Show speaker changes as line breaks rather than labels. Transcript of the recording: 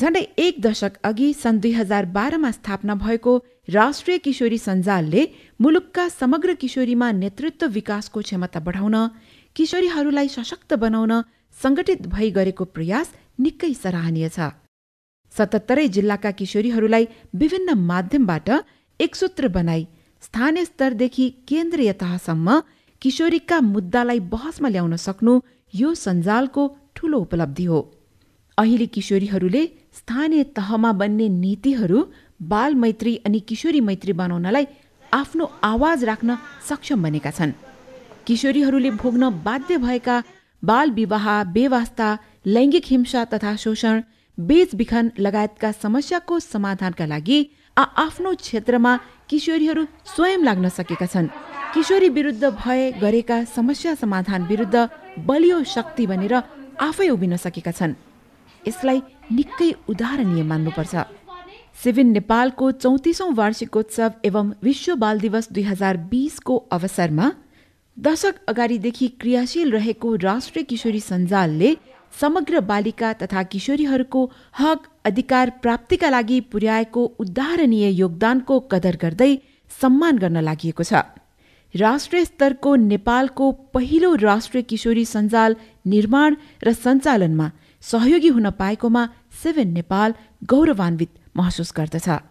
झण्डै एक दशक अघि सन् दुई हजार बाह्रमा स्थापना भएको राष्ट्रिय किशोरी सञ्जालले मुलुकका समग्र किशोरीमा नेतृत्व विकासको क्षमता बढाउन किशोरीहरूलाई सशक्त बनाउन सङ्गठित भई गरेको प्रयास निकै सराहनीय छ सतहत्तरै जिल्लाका किशोरीहरूलाई विभिन्न माध्यमबाट एकसूत्र बनाई स्थानीय स्तरदेखि केन्द्रीय तहसम्म किशोरीका मुद्दालाई बहसमा ल्याउन सक्नु यो सञ्जालको ठूलो उपलब्धि हो अहिले किशोरीहरूले स्थानीय तहमा बन्ने नीतिहरू बाल मैत्री अनि किशोरी मैत्री बनाउनलाई आफ्नो आवाज राख्न सक्षम बनेका छन् किशोरीहरूले भोग्न बाध्य भएका बाल विवाह बेवास्ता लैङ्गिक हिंसा तथा शोषण बेचबिखन लगायतका समस्याको समाधानका लागि आ आफ्नो क्षेत्रमा किशोरीहरू स्वयं लाग्न सकेका छन् किशोरी विरुद्ध भए गरेका समस्या समाधान विरुद्ध बलियो शक्ति बनेर आफै उभिन सकेका छन् यसलाई निकै उदाहरणीय मान्नुपर्छ सिभिन नेपालको चौतिसौँ वार्षिकोत्सव एवं विश्व बाल दिवस दुई हजार बिसको अवसरमा दशक अगाडिदेखि क्रियाशील रहेको राष्ट्रिय किशोरी सञ्जालले समग्र बालिका तथा किशोरीहरूको हक अधिकार प्राप्तिका लागि पुर्याएको उदाहरणीय योगदानको कदर गर्दै सम्मान गर्न लागि छ राष्ट्रिय स्तरको नेपालको पहिलो राष्ट्रिय किशोरी सञ्जाल निर्माण र सञ्चालनमा सहयोगी हुन पाएकोमा सेभेन नेपाल गौरवान्वित महसुस गर्दछ